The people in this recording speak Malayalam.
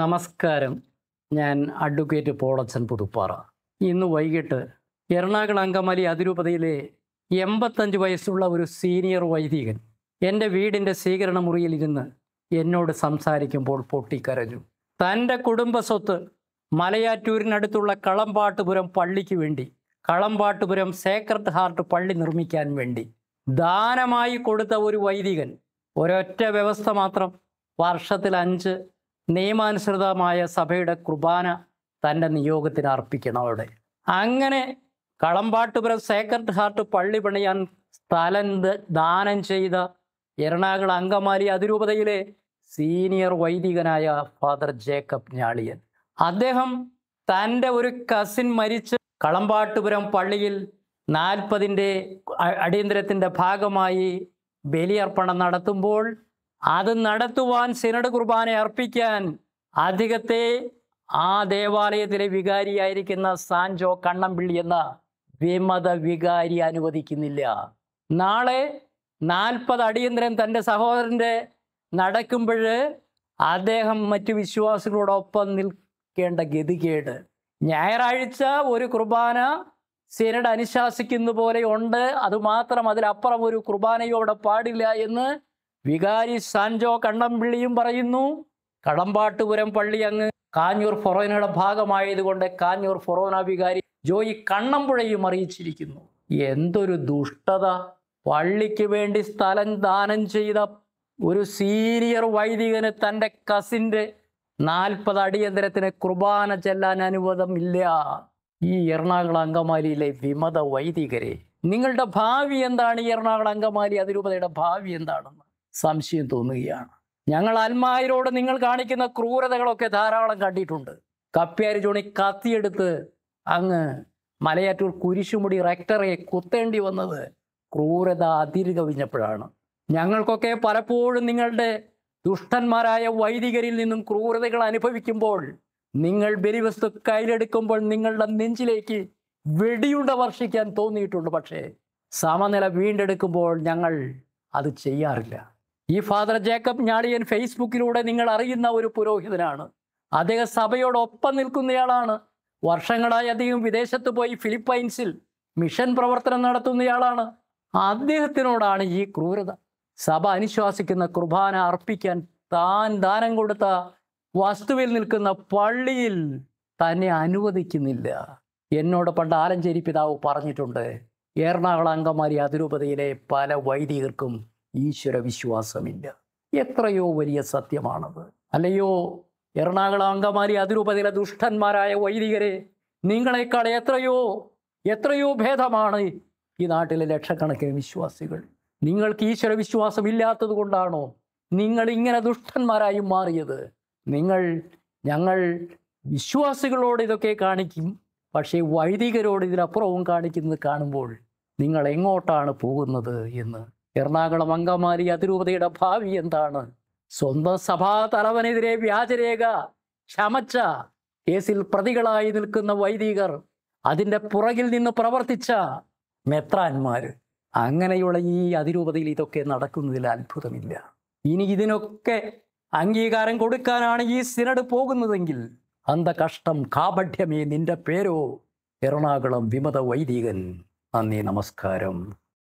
നമസ്കാരം ഞാൻ അഡ്വക്കേറ്റ് പോളച്ചൻ പുതുപ്പാറ ഇന്ന് വൈകിട്ട് എറണാകുളം അങ്കമാലി അതിരൂപതയിലെ എൺപത്തഞ്ച് വയസ്സുള്ള ഒരു സീനിയർ വൈദികൻ എൻ്റെ വീടിൻ്റെ സ്വീകരണ മുറിയിൽ ഇരുന്ന് എന്നോട് സംസാരിക്കുമ്പോൾ പൊട്ടിക്കരഞ്ഞു തൻ്റെ കുടുംബ സ്വത്ത് മലയാറ്റൂരിനടുത്തുള്ള കളമ്പാട്ടുപുരം പള്ളിക്ക് വേണ്ടി കളമ്പാട്ടുപുരം സേക്രട്ട് ഹാർട്ട് പള്ളി നിർമ്മിക്കാൻ വേണ്ടി ദാനമായി കൊടുത്ത ഒരു വൈദികൻ ഒരൊറ്റ വ്യവസ്ഥ മാത്രം വർഷത്തിൽ അഞ്ച് നിയമാനുസൃതമായ സഭയുടെ കുർബാന തൻ്റെ നിയോഗത്തിന് അർപ്പിക്കണം അവിടെ അങ്ങനെ കളമ്പാട്ടുപുരം സേക്രഡ് ഹാർട്ട് പള്ളി പണിയാൻ സ്ഥലം ദാനം ചെയ്ത എറണാകുളം അങ്കമാലി അതിരൂപതയിലെ സീനിയർ വൈദികനായ ഫാദർ ജേക്കബ് ഞാളിയൻ അദ്ദേഹം തൻ്റെ ഒരു കസിൻ മരിച്ച് കളമ്പാട്ടുപുരം പള്ളിയിൽ നാൽപ്പതിൻ്റെ അടിയന്തരത്തിൻ്റെ ഭാഗമായി ബലിയർപ്പണം നടത്തുമ്പോൾ അത് നടത്തുവാൻ സിനഡ് കുർബാന അർപ്പിക്കാൻ അധികത്തെ ആ ദേവാലയത്തിലെ വികാരിയായിരിക്കുന്ന സാൻജോ കണ്ണമ്പിള്ളി എന്ന വിമത വികാരി അനുവദിക്കുന്നില്ല നാളെ നാൽപ്പത് അടിയന്തരൻ തൻ്റെ സഹോദരൻ്റെ നടക്കുമ്പോൾ അദ്ദേഹം മറ്റു വിശ്വാസികളോടൊപ്പം നിൽക്കേണ്ട ഗതികേട് ഞായറാഴ്ച ഒരു കുർബാന സിനഡ് അനുശാസിക്കുന്ന പോലെ ഉണ്ട് അതുമാത്രം അതിലപ്പുറം ഒരു കുർബാനയോടെ പാടില്ല എന്ന് വികാരി സാൻജോ കണ്ണംപിള്ളിയും പറയുന്നു കടമ്പാട്ടുപുരം പള്ളി അങ്ങ് കാഞ്ഞൂർ ഫൊറോനയുടെ ഭാഗമായതുകൊണ്ട് കാഞ്ഞൂർ ഫൊറോന വികാരി ജോയി കണ്ണമ്പുഴയും അറിയിച്ചിരിക്കുന്നു എന്തൊരു ദുഷ്ടത പള്ളിക്ക് വേണ്ടി സ്ഥലം ദാനം ചെയ്ത ഒരു സീനിയർ വൈദികന് തൻ്റെ കസിൻ്റെ നാൽപ്പത് അടിയന്തരത്തിന് കുർബാന ചെല്ലാൻ അനുവദമില്ല ഈ എറണാകുളം അങ്കമാലിയിലെ വിമത വൈദികരെ നിങ്ങളുടെ ഭാവി എന്താണ് ഈ എറണാകുളം അങ്കമാലി അതിരൂപതയുടെ ഭാവി എന്താണെന്ന് സംശയം തോന്നുകയാണ് ഞങ്ങൾ അൽമായരോട് നിങ്ങൾ കാണിക്കുന്ന ക്രൂരതകളൊക്കെ ധാരാളം കണ്ടിട്ടുണ്ട് കപ്പ്യാരി ചുണി കത്തിയെടുത്ത് അങ്ങ് മലയാറ്റൂർ കുരിശുമുടി റെക്ടറെ കുത്തേണ്ടി വന്നത് ക്രൂരത അതിരുകവിഞ്ഞപ്പോഴാണ് ഞങ്ങൾക്കൊക്കെ പലപ്പോഴും നിങ്ങളുടെ ദുഷ്ടന്മാരായ വൈദികരിൽ നിന്നും ക്രൂരതകൾ അനുഭവിക്കുമ്പോൾ നിങ്ങൾ ബലിവസ്തു കയ്യിലെടുക്കുമ്പോൾ നിങ്ങളുടെ നെഞ്ചിലേക്ക് വെടിയുണ്ട വർഷിക്കാൻ തോന്നിയിട്ടുണ്ട് പക്ഷേ സമനില വീണ്ടെടുക്കുമ്പോൾ ഞങ്ങൾ അത് ചെയ്യാറില്ല ഈ ഫാദർ ജേക്കബ് ഞാളിയൻ ഫേസ്ബുക്കിലൂടെ നിങ്ങൾ അറിയുന്ന ഒരു പുരോഹിതനാണ് അദ്ദേഹം സഭയോടൊപ്പം നിൽക്കുന്നയാളാണ് വർഷങ്ങളായി അദ്ദേഹം വിദേശത്ത് പോയി ഫിലിപ്പൈൻസിൽ മിഷൻ പ്രവർത്തനം നടത്തുന്നയാളാണ് അദ്ദേഹത്തിനോടാണ് ഈ ക്രൂരത സഭ അനുശ്വാസിക്കുന്ന കുർബാന അർപ്പിക്കാൻ താൻ ദാനം കൊടുത്ത വസ്തുവിൽ നിൽക്കുന്ന പള്ളിയിൽ തന്നെ അനുവദിക്കുന്നില്ല എന്നോട് പണ്ട് ആലഞ്ചേരി പിതാവ് പറഞ്ഞിട്ടുണ്ട് എറണാകുളം അങ്കമാരി അതിരൂപതയിലെ പല വൈദികർക്കും ഈശ്വര വിശ്വാസമില്ല എത്രയോ വലിയ സത്യമാണത് അല്ലയോ എറണാകുളം അങ്കമാലി അതിരൂപതിലെ ദുഷ്ടന്മാരായ വൈദികരെ നിങ്ങളെക്കാൾ എത്രയോ എത്രയോ ഭേദമാണ് ഈ നാട്ടിലെ ലക്ഷക്കണക്കിന് വിശ്വാസികൾ നിങ്ങൾക്ക് ഈശ്വര വിശ്വാസം ഇല്ലാത്തത് കൊണ്ടാണോ നിങ്ങൾ ഇങ്ങനെ ദുഷ്ടന്മാരായി മാറിയത് നിങ്ങൾ ഞങ്ങൾ വിശ്വാസികളോട് ഇതൊക്കെ കാണിക്കും പക്ഷേ വൈദികരോട് ഇതിനപ്പുറവും കാണിക്കുന്നത് കാണുമ്പോൾ നിങ്ങൾ എങ്ങോട്ടാണ് പോകുന്നത് എന്ന് എറണാകുളം അങ്കമാലി അതിരൂപതയുടെ ഭാവി എന്താണ് സ്വന്തം സഭാ തലവനെതിരെ വ്യാജരേഖ ക്ഷമച്ച കേസിൽ പ്രതികളായി നിൽക്കുന്ന വൈദികർ അതിൻ്റെ പുറകിൽ നിന്ന് പ്രവർത്തിച്ച മെത്രാന്മാർ അങ്ങനെയുള്ള ഈ അതിരൂപതയിൽ ഇതൊക്കെ നടക്കുന്നതിൽ അത്ഭുതമില്ല ഇനി ഇതിനൊക്കെ അംഗീകാരം കൊടുക്കാനാണ് ഈ സിനഡ് പോകുന്നതെങ്കിൽ അന്ത കഷ്ടം കാപഠ്യമേ നിന്റെ പേരോ എറണാകുളം വിമത വൈദികൻ നന്ദി നമസ്കാരം